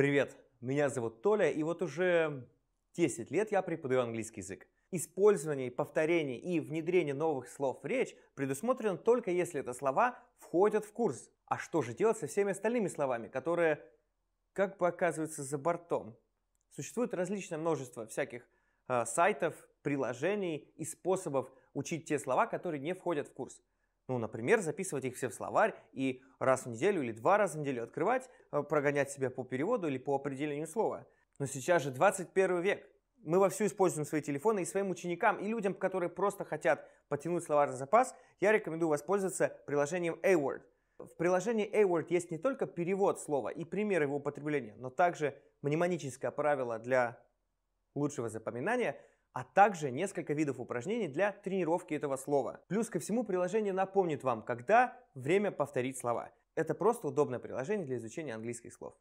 Привет, меня зовут Толя, и вот уже 10 лет я преподаю английский язык. Использование, повторение и внедрение новых слов в речь предусмотрено только если это слова входят в курс. А что же делать со всеми остальными словами, которые как бы оказываются за бортом? Существует различное множество всяких э, сайтов, приложений и способов учить те слова, которые не входят в курс. Ну, например, записывать их все в словарь и раз в неделю или два раза в неделю открывать, э, прогонять себя по переводу или по определению слова. Но сейчас же 21 век. Мы вовсю используем свои телефоны и своим ученикам, и людям, которые просто хотят потянуть словарный запас, я рекомендую воспользоваться приложением A-Word. В приложении A-Word есть не только перевод слова и пример его употребления, но также мнемоническое правило для лучшего запоминания – а также несколько видов упражнений для тренировки этого слова. Плюс ко всему приложение напомнит вам, когда время повторить слова. Это просто удобное приложение для изучения английских слов.